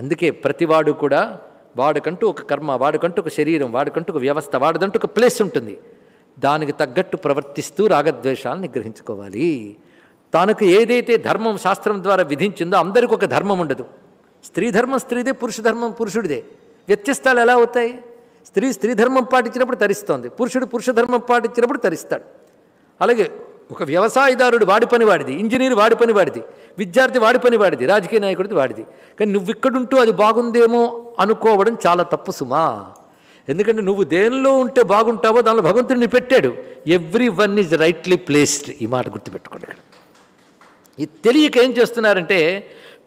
అందుకే ప్రతివాడు కూడా వాడికంటూ ఒక కర్మ వాడికంటూ ఒక శరీరం వాడికంటూ ఒక వ్యవస్థ వాడిదంటూ ఒక ప్లేస్ ఉంటుంది దానికి తగ్గట్టు ప్రవర్తిస్తూ రాగద్వేషాలను నిగ్రహించుకోవాలి తనకు ఏదైతే ధర్మం శాస్త్రం ద్వారా విధించిందో అందరికీ ఒక ధర్మం ఉండదు స్త్రీ ధర్మం స్త్రీదే పురుష ధర్మం పురుషుడిదే వ్యత్యస్తాలు ఎలా అవుతాయి స్త్రీ స్త్రీ ధర్మం పాటించినప్పుడు తరిస్తోంది పురుషుడు పురుష ధర్మం పాటించినప్పుడు తరిస్తాడు అలాగే ఒక వ్యవసాయదారుడు వాడి పని వాడిది ఇంజనీర్ వాడి పని వాడిది విద్యార్థి వాడి పని వాడిది రాజకీయ నాయకుడిది వాడిది కానీ నువ్వు ఇక్కడుంటూ అది బాగుందేమో అనుకోవడం చాలా తప్పు సుమా ఎందుకంటే నువ్వు దేనిలో ఉంటే బాగుంటావో దానిలో భగవంతుడిని పెట్టాడు everyone is rightly placed ఈ మాట గుర్తుపెట్టుకోండి ఇక్కడ ఇది తెలియక ఏం చేస్తున్నారంటే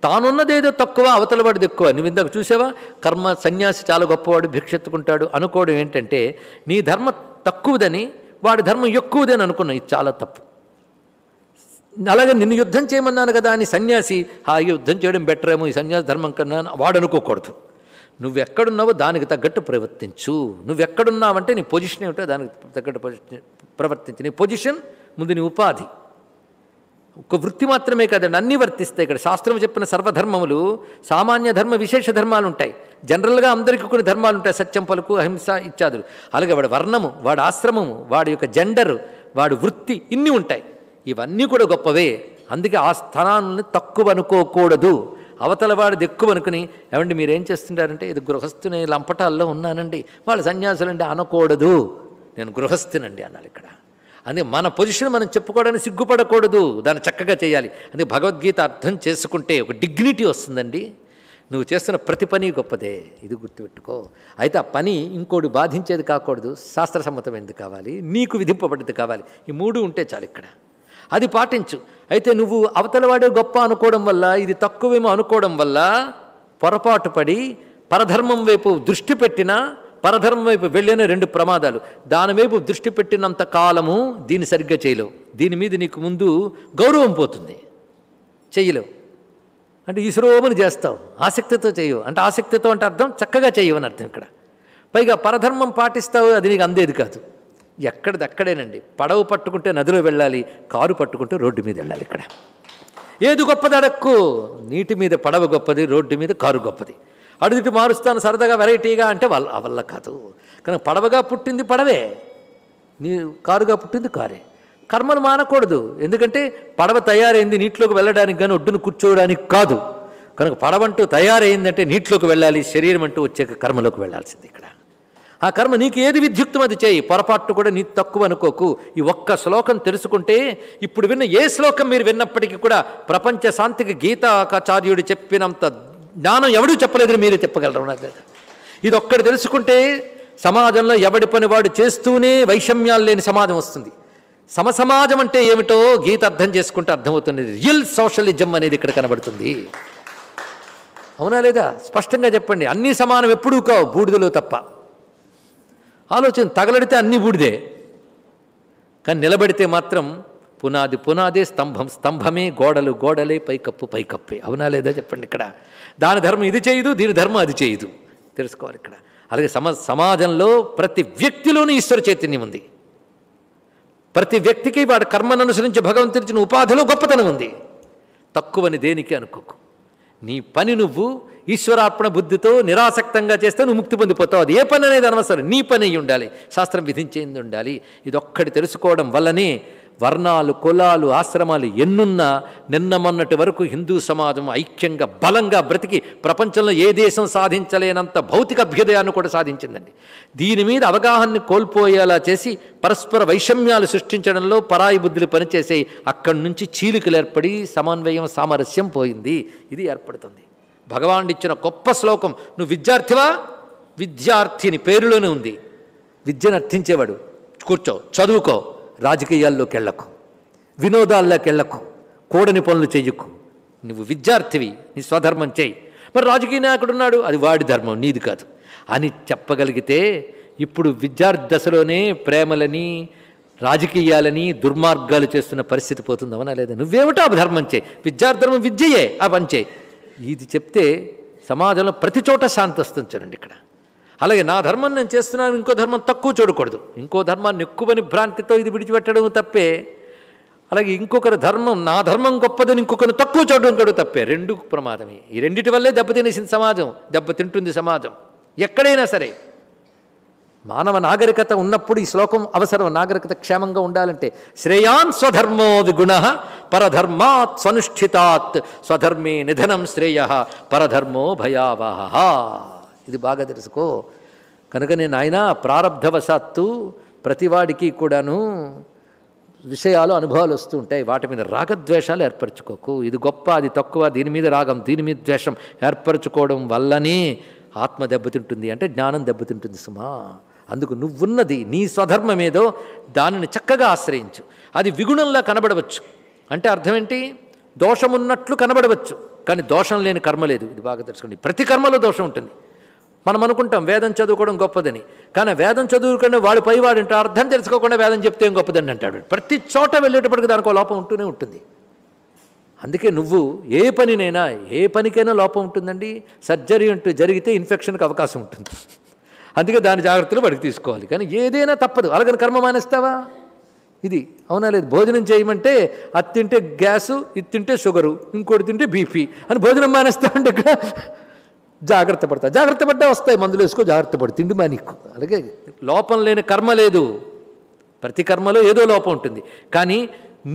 తానున్నదేదో తక్కువ వాడిది ఎక్కువ నువ్వు ఇందాక చూసావా కర్మ సన్యాసి చాలా గొప్పవాడు భిక్షెత్తుకుంటాడు అనుకోవడం ఏంటంటే నీ ధర్మం తక్కువదని వాడి ధర్మం ఎక్కువదని అనుకున్నావు ఇది చాలా తప్పు అలాగే నిన్ను యుద్ధం చేయమన్నాను కదా అని సన్యాసి ఆ యుద్ధం చేయడం బెటర్ ఏమో ఈ సన్యాస ధర్మం కన్నా వాడు అనుకోకూడదు నువ్వెక్కడున్నావో దానికి తగ్గట్టు ప్రవర్తించు నువ్వెక్కడున్నావంటే నీ పొజిషన్ ఏమిటో దానికి తగ్గట్టు ప్రవర్తించు నీ పొజిషన్ ముందు నీ ఉపాధి ఒక వృత్తి మాత్రమే కాదండి అన్నీ వర్తిస్తాయి ఇక్కడ శాస్త్రం చెప్పిన సర్వధర్మములు సామాన్య ధర్మ విశేష ధర్మాలు ఉంటాయి జనరల్గా అందరికీ కొన్ని ధర్మాలు ఉంటాయి సత్యం పలుకు అహింస ఇత్యాదులు అలాగే వాడి వర్ణము వాడి ఆశ్రమము వాడి యొక్క జెండరు వాడి వృత్తి ఇన్ని ఉంటాయి ఇవన్నీ కూడా గొప్పవే అందుకే ఆ స్థానాన్ని తక్కువ అనుకోకూడదు అవతల వాడిది ఎక్కువ అనుకుని ఏమండి మీరేం చేస్తుంటారంటే ఇది గృహస్థుని లంపటాల్లో ఉన్నానండి వాళ్ళు అంటే అనకూడదు నేను గృహస్థినండి అన్నాడు ఇక్కడ అందుకే మన పొజిషన్ మనం చెప్పుకోవడానికి సిగ్గుపడకూడదు దాన్ని చక్కగా చేయాలి అందుకే భగవద్గీత అర్థం చేసుకుంటే ఒక డిగ్నిటీ వస్తుందండి నువ్వు చేస్తున్న ప్రతి పని గొప్పదే ఇది గుర్తుపెట్టుకో అయితే ఆ పని ఇంకోటి బాధించేది కాకూడదు శాస్త్రసమ్మతమైనది కావాలి నీకు విధింపబడ్డది కావాలి ఈ మూడు ఉంటే చాలు ఇక్కడ అది పాటించు అయితే నువ్వు అవతలవాడే గొప్ప అనుకోవడం వల్ల ఇది తక్కువేమో అనుకోవడం వల్ల పొరపాటు పడి పరధర్మం వైపు దృష్టి పెట్టినా పరధర్మం వైపు వెళ్ళిన రెండు ప్రమాదాలు దాని వైపు దృష్టి పెట్టినంత కాలము దీన్ని సరిగ్గా చేయలేవు దీని మీద నీకు ముందు గౌరవం పోతుంది చేయలేవు అంటే ఈశ్వరోమని చేస్తావు ఆసక్తితో చేయవు అంటే ఆసక్తితో అంటే అర్థం చక్కగా చేయవని అర్థం ఇక్కడ పైగా పరధర్మం పాటిస్తావు అది నీకు అందేది కాదు అక్కడేనండి పడవ పట్టుకుంటే నదిలో వెళ్ళాలి కారు పట్టుకుంటే రోడ్డు మీద వెళ్ళాలి ఇక్కడ ఏది అడక్కు నీటి మీద పడవ గొప్పది రోడ్డు మీద కారు గొప్పది అడుగుటి మారుస్తాను సరదాగా వెరైటీగా అంటే వాళ్ళ వల్ల కాదు కానీ పడవగా పుట్టింది పడవే నీ కారుగా పుట్టింది కారే కర్మను మానకూడదు ఎందుకంటే పడవ తయారైంది నీటిలోకి వెళ్ళడానికి కానీ ఒడ్డును కూర్చోవడానికి కాదు కనుక పడవంటూ తయారైందంటే నీటిలోకి వెళ్ళాలి శరీరం అంటూ వచ్చే కర్మలోకి వెళ్ళాల్సింది ఇక్కడ ఆ కర్మ నీకు ఏది విధ్యుక్తం అది చేయి పొరపాటు కూడా నీకు తక్కువ అనుకోకు ఈ ఒక్క శ్లోకం తెలుసుకుంటే ఇప్పుడు విన్న ఏ శ్లోకం మీరు విన్నప్పటికీ కూడా ప్రపంచ శాంతికి గీతాకాచార్యుడు చెప్పినంత జ్ఞానం ఎవడూ చెప్పలేదు మీరే చెప్పగలరు నాకు ఇది ఒక్కటి తెలుసుకుంటే సమాజంలో ఎవడి పని వాడు చేస్తూనే వైషమ్యాలు లేని సమాజం వస్తుంది సమసమాజం అంటే ఏమిటో గీత అర్థం చేసుకుంటే అర్థమవుతుంది రియల్ సోషలిజం అనేది ఇక్కడ కనబడుతుంది అవునా లేదా స్పష్టంగా చెప్పండి అన్ని సమానం ఎప్పుడూ కావు బూడిదలో తప్ప ఆలోచన తగలడితే అన్నీ బూడిదే కానీ నిలబడితే మాత్రం పునాది పునాదే స్తంభం స్తంభమే గోడలు గోడలే పైకప్పు పైకప్పే అవునా లేదా చెప్పండి ఇక్కడ దాని ధర్మం ఇది చేయదు దీని ధర్మం అది చేయదు తెలుసుకోవాలి ఇక్కడ అలాగే సమ సమాజంలో ప్రతి వ్యక్తిలోనూ ఈశ్వర చైతన్యం ఉంది ప్రతి వ్యక్తికి వాడి కర్మను అనుసరించి భగవంతుని ఉపాధిలో గొప్పతనం ఉంది తక్కువని దేనికి అనుకోకు నీ పని నువ్వు ఈశ్వరార్పణ బుద్ధితో నిరాసక్తంగా చేస్తే నువ్వు ముక్తి పొందిపోతావు అది ఏ పని అనేది అనవసరం నీ పని ఉండాలి శాస్త్రం విధించేది ఉండాలి ఇదొక్కటి తెలుసుకోవడం వల్లనే వర్ణాలు కులాలు ఆశ్రమాలు ఎన్నున్నా నిన్న మొన్నటి వరకు హిందూ సమాజం ఐక్యంగా బలంగా బ్రతికి ప్రపంచంలో ఏ దేశం సాధించలేనంత భౌతిక అభ్యుదయాన్ని కూడా సాధించిందండి దీని మీద అవగాహనని కోల్పోయేలా చేసి పరస్పర వైషమ్యాలు సృష్టించడంలో పరాయి బుద్ధులు పనిచేసే అక్కడి నుంచి చీలికలు ఏర్పడి సమన్వయం సామరస్యం పోయింది ఇది ఏర్పడుతుంది భగవానుడు ఇచ్చిన గొప్ప శ్లోకం నువ్వు విద్యార్థివా విద్యార్థిని పేరులోనే ఉంది విద్యను అర్థించేవాడు కూర్చో చదువుకో రాజకీయాల్లోకి వెళ్ళకు వినోదాల్లోకి వెళ్ళకు కూడని పనులు చెయ్యకు నువ్వు విద్యార్థివి నీ స్వధర్మం చేయి మరి రాజకీయ నాయకుడు ఉన్నాడు అది వాడి ధర్మం నీది కాదు అని చెప్పగలిగితే ఇప్పుడు విద్యార్థి దశలోనే ప్రేమలని రాజకీయాలని దుర్మార్గాలు చేస్తున్న పరిస్థితి పోతుందామని లేదా నువ్వేమిటా ధర్మం చేయి విద్యార్థర్మం విద్యయే ఆ పని చేయి ఇది చెప్తే సమాజంలో ప్రతి చోట శాంతి వస్తుంది చూడండి ఇక్కడ అలాగే నా ధర్మం నేను చేస్తున్నాను ఇంకో ధర్మం తక్కువ చూడకూడదు ఇంకో ధర్మాన్ని ఎక్కువని భ్రాంతితో ఇది విడిచిపెట్టడం తప్పే అలాగే ఇంకొకరి ధర్మం నా ధర్మం గొప్పదని ఇంకొకరిని తక్కువ చూడడం కూడా తప్పే రెండు ప్రమాదమే ఈ రెండిటి వల్లే దెబ్బతినేసింది సమాజం దెబ్బతింటుంది సమాజం ఎక్కడైనా సరే మానవ నాగరికత ఉన్నప్పుడు ఈ శ్లోకం అవసరం నాగరికత క్షేమంగా ఉండాలంటే శ్రేయాన్ గుణ పరధర్మాత్ స్వనుష్ఠితాత్ స్వధర్మే నిధనం శ్రేయ పరధర్మో భయావహ ఇది బాగా తెలుసుకో కనుక నేను ఆయన ప్రారంధవశాత్తు ప్రతివాడికి కూడాను విషయాలు అనుభవాలు వస్తూ ఉంటాయి వాటి మీద రాగద్వేషాలు ఏర్పరచుకోకు ఇది గొప్ప అది తక్కువ దీని మీద రాగం దీని మీద ద్వేషం ఏర్పరచుకోవడం వల్లనే ఆత్మ దెబ్బతింటుంది అంటే జ్ఞానం దెబ్బతింటుంది సుమా అందుకు నువ్వున్నది నీ స్వధర్మం ఏదో దానిని చక్కగా ఆశ్రయించు అది విగుణంలా కనబడవచ్చు అంటే అర్థం ఏంటి దోషమున్నట్లు కనబడవచ్చు కానీ దోషం లేని కర్మ లేదు ఇది బాగా తెలుసుకోండి ప్రతి కర్మలో దోషం ఉంటుంది మనం అనుకుంటాం వేదం చదువుకోవడం గొప్పదని కానీ వేదం చదువుకునే వాడు పైవాడు అంటే అర్థం తెలుసుకోకుండా వేదం చెప్తే ఏం గొప్పదని అంటాడు ప్రతి చోట వెళ్ళేటప్పటికి దానికి లోపం ఉంటూనే ఉంటుంది అందుకే నువ్వు ఏ పనినైనా ఏ పనికైనా లోపం ఉంటుందండి సర్జరీ అంటూ జరిగితే ఇన్ఫెక్షన్కి అవకాశం ఉంటుంది అందుకే దాని జాగ్రత్తలు వాడికి తీసుకోవాలి కానీ ఏదైనా తప్పదు అలాగని కర్మ మానేస్తావా ఇది అవునా లేదు భోజనం చేయమంటే అది తింటే గ్యాసు ఇది తింటే షుగరు ఇంకోటి తింటే బీపీ అని భోజనం మానేస్తావు ఇక్కడ జాగ్రత్త పడతా జాగ్రత్త పడ్డా వస్తాయి మందులు వేసుకో జాగ్రత్త పడు తిండి మానికు అలాగే లోపం లేని కర్మ లేదు ప్రతి కర్మలో ఏదో లోపం ఉంటుంది కానీ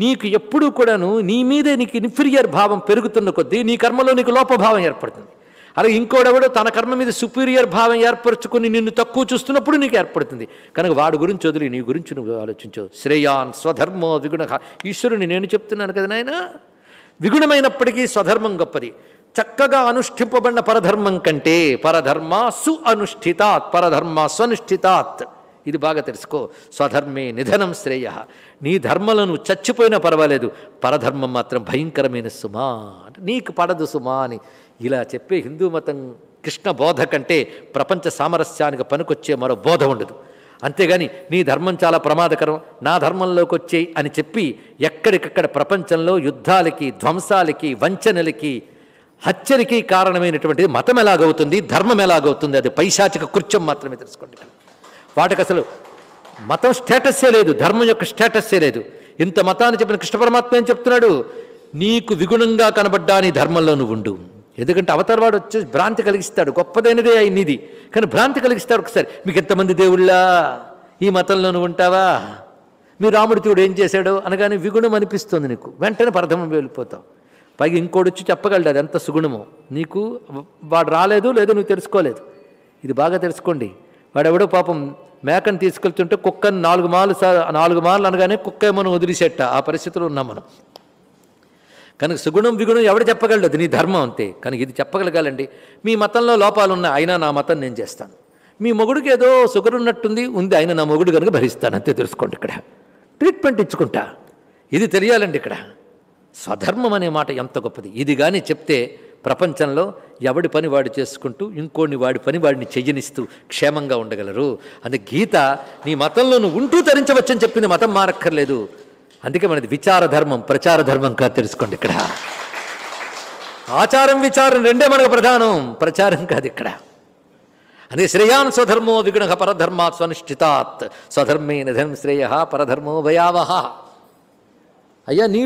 నీకు ఎప్పుడూ కూడాను నీ మీదే నీకు ఇన్ఫీరియర్ భావం పెరుగుతున్న కొద్దీ నీ కర్మలో నీకు లోపభావం ఏర్పడుతుంది అలాగే ఇంకోడెవడో తన కర్మ మీద సుపీరియర్ భావం ఏర్పరచుకుని నిన్ను తక్కువ చూస్తున్నప్పుడు నీకు ఏర్పడుతుంది కనుక వాడి గురించి వదిలి నీ గురించి నువ్వు ఆలోచించవు శ్రేయాన్ స్వధర్మో విగుణ ఈశ్వరుని నేను చెప్తున్నాను కదా నాయన విగుణమైనప్పటికీ స్వధర్మం గొప్పది చక్కగా అనుష్ఠింపబడిన పరధర్మం కంటే పరధర్మ సు అనుష్ఠితాత్ పరధర్మ స్వనుష్ఠితాత్ ఇది బాగా తెలుసుకో స్వధర్మే నిధనం శ్రేయ నీ ధర్మలను చచ్చిపోయినా పర్వాలేదు పరధర్మం మాత్రం భయంకరమైన సుమా నీకు పడదు సుమా అని ఇలా చెప్పే హిందూ మతం కృష్ణ బోధ కంటే ప్రపంచ సామరస్యానికి పనికొచ్చే మరో బోధ ఉండదు అంతేగాని నీ ధర్మం చాలా ప్రమాదకరం నా ధర్మంలోకి వచ్చేయి అని చెప్పి ఎక్కడికక్కడ ప్రపంచంలో యుద్ధాలకి ధ్వంసాలకి వంచనలకి హత్యలకి కారణమైనటువంటిది మతం ఎలాగవుతుంది ధర్మం ఎలాగవుతుంది అది పైశాచిక కృత్యం మాత్రమే తెలుసుకోండి వాటికి అసలు మతం స్టేటస్సే లేదు ధర్మం యొక్క స్టేటస్సే లేదు ఇంత మతాన్ని చెప్పిన కృష్ణ పరమాత్మ ఏం చెప్తున్నాడు నీకు విగుణంగా కనబడ్డా నీ ధర్మంలో నువ్వు ఉండు ఎందుకంటే అవతారవాడు వచ్చి భ్రాంతి కలిగిస్తాడు గొప్పదైనదే అయినది కానీ భ్రాంతి కలిగిస్తాడు ఒకసారి మీకు ఎంతమంది దేవుళ్ళా ఈ మతంలో నువ్వు ఉంటావా మీ రాముడి చూడు ఏం చేశాడు అనగానే విగుణం అనిపిస్తుంది నీకు వెంటనే పరధమం వెళ్ళిపోతావు పైగా ఇంకోటి వచ్చి చెప్పగలడు అది ఎంత సుగుణమో నీకు వాడు రాలేదు లేదో నువ్వు తెలుసుకోలేదు ఇది బాగా తెలుసుకోండి వాడెవడో పాపం మేకను తీసుకెళ్తుంటే కుక్కను నాలుగు మార్లు నాలుగు మార్లు అనగానే కుక్క ఏమో వదిలిసేట ఆ పరిస్థితిలో ఉన్నాం మనం కనుక సుగుణం విగుణం ఎవడు చెప్పగలడు అది నీ ధర్మం అంతే కనుక ఇది చెప్పగలగాలండి మీ మతంలో లోపాలు ఉన్నాయి అయినా నా మతం నేను చేస్తాను మీ మొగుడికి ఏదో సుగర్ ఉన్నట్టుంది ఉంది ఆయన నా మొగుడు కనుక భరిస్తాను అంతే తెలుసుకోండి ఇక్కడ ట్రీట్మెంట్ ఇచ్చుకుంటా ఇది తెలియాలండి ఇక్కడ స్వధర్మం అనే మాట ఎంత గొప్పది ఇది కానీ చెప్తే ప్రపంచంలో ఎవడి పని వాడు చేసుకుంటూ ఇంకోని వాడి పని వాడిని చెయ్యనిస్తూ క్షేమంగా ఉండగలరు అందు గీత నీ మతంలో నువ్వు ఉంటూ తరించవచ్చని చెప్పింది మతం మారక్కర్లేదు అందుకే మనది విచారధర్మం ప్రచార ధర్మం కాదు తెలుసుకోండి ఇక్కడ ఆచారం విచారం రెండే మనకు ప్రధానం ప్రచారం కాదు ఇక్కడ అదే శ్రేయాన్ స్వధర్మో విగుణ పరధర్మాత్ స్వనిష్ఠితాత్ స్వధర్మే నిధం శ్రేయ పరధర్మో భయావహ అయ్యా నీ